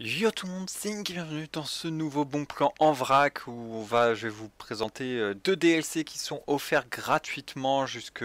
Yo tout le monde, c'est bienvenue dans ce nouveau bon plan en vrac où on va, je vais vous présenter euh, deux DLC qui sont offerts gratuitement jusque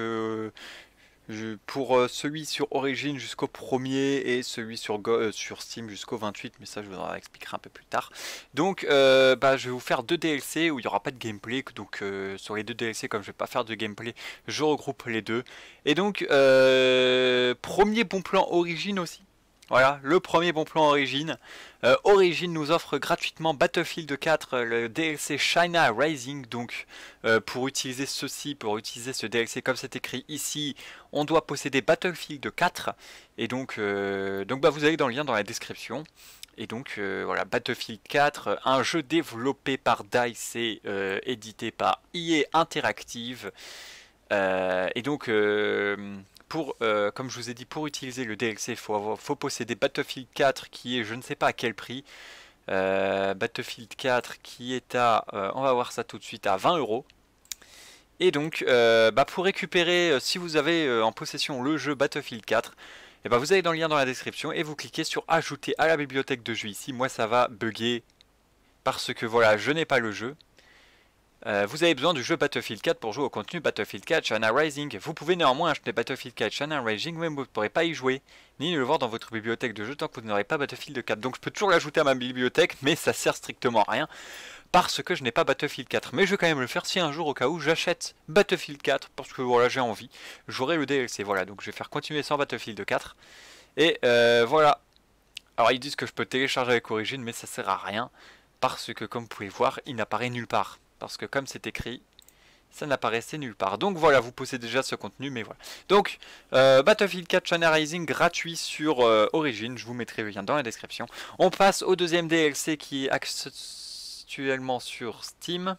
pour euh, celui sur Origin jusqu'au premier et celui sur, euh, sur Steam jusqu'au 28, mais ça je vous en expliquerai un peu plus tard. Donc bah, je vais vous faire deux DLC où il n'y aura pas de gameplay, donc sur les deux DLC comme je ne vais pas faire de gameplay, je regroupe les deux. Et donc premier bon plan Origin aussi, voilà, le premier bon plan Origin. Origine euh, Origin nous offre gratuitement Battlefield 4, euh, le DLC China Rising. Donc, euh, pour utiliser ceci, pour utiliser ce DLC comme c'est écrit ici, on doit posséder Battlefield 4. Et donc, donc bah, vous allez dans le lien dans la description. Et donc, voilà, Battlefield 4, un jeu développé par DICE et édité par EA Interactive. et donc, pour, euh, comme je vous ai dit, pour utiliser le DLC, il faut, posséder Battlefield 4 qui est, je ne sais pas à quel prix, euh, Battlefield 4 qui est à, euh, on va voir ça tout de suite, à 20 euros. Et donc, bah, pour récupérer, si vous avez en possession le jeu Battlefield 4, et eh ben, vous allez dans le lien dans la description et vous cliquez sur ajouter à la bibliothèque de jeu ici. Moi ça va bugger parce que voilà, je n'ai pas le jeu. Euh, vous avez besoin du jeu Battlefield 4 pour jouer au contenu Battlefield 4 Shana Rising. Vous pouvez néanmoins acheter Battlefield 4 Shana Rising, mais vous ne pourrez pas y jouer, ni le voir dans votre bibliothèque de jeu tant que vous n'aurez pas Battlefield 4. Donc je peux toujours l'ajouter à ma bibliothèque, mais ça sert strictement à rien, parce que je n'ai pas Battlefield 4. Mais je vais quand même le faire si un jour, au cas où, j'achète Battlefield 4, parce que voilà, j'ai envie, j'aurai le DLC. Voilà, donc je vais faire continuer sans Battlefield 4. Et euh, voilà. Alors ils disent que je peux télécharger avec Origin, mais ça sert à rien, parce que comme vous pouvez voir, il n'apparaît nulle part parce que comme c'est écrit, ça n'apparaissait nulle part. Donc voilà, vous possédez déjà ce contenu, mais voilà. Donc, euh, Battlefield 4 China Rising gratuit sur euh, Origin, je vous mettrai le lien dans la description. On passe au deuxième DLC qui est actuellement sur Steam.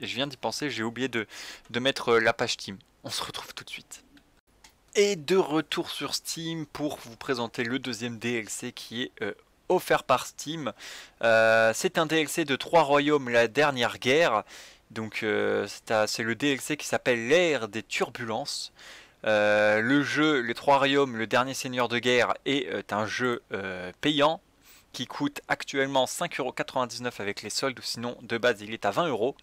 Et je viens d'y penser, j'ai oublié de, de mettre euh, la page Steam. On se retrouve tout de suite. Et de retour sur Steam pour vous présenter le deuxième DLC qui est euh, offert par Steam. Euh, c'est un DLC de Trois Royaumes, la dernière guerre. Donc euh, c'est le DLC qui s'appelle l'ère des turbulences. Euh, le jeu Les Trois Royaumes, le dernier seigneur de guerre est un jeu payant qui coûte actuellement 5,99€ avec les soldes ou sinon de base il est à 20€.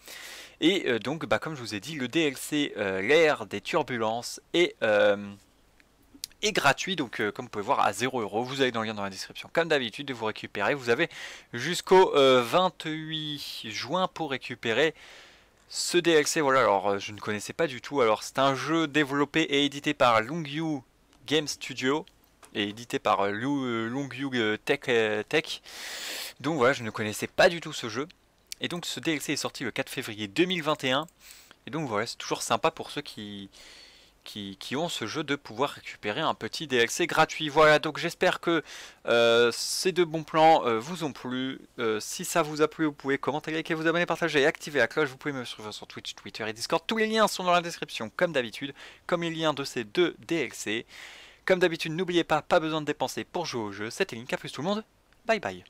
Et donc bah, comme je vous ai dit le DLC l'ère des turbulences est gratuit, donc euh, comme vous pouvez voir à 0€, vous avez dans le lien dans la description comme d'habitude, de vous récupérer, vous avez jusqu'au 28 euh, juin pour récupérer ce DLC, voilà, alors euh, je ne connaissais pas du tout, alors c'est un jeu développé et édité par Longyu Game Studio, et édité par Longyu Tech, Tech, donc voilà, je ne connaissais pas du tout ce jeu, et donc ce DLC est sorti le 4 février 2021, et donc voilà, c'est toujours sympa pour ceux qui qui, ont ce jeu de pouvoir récupérer un petit DLC gratuit. Voilà, donc j'espère que euh, ces deux bons plans euh, vous ont plu. Euh, si ça vous a plu, vous pouvez commenter, liker, vous abonner, partager et activer la cloche. Vous pouvez me suivre sur Twitch, Twitter et Discord. Tous les liens sont dans la description, comme d'habitude, comme les liens de ces deux DLC. Comme d'habitude, n'oubliez pas, pas besoin de dépenser pour jouer au jeu. C'était Link, à plus tout le monde. Bye bye.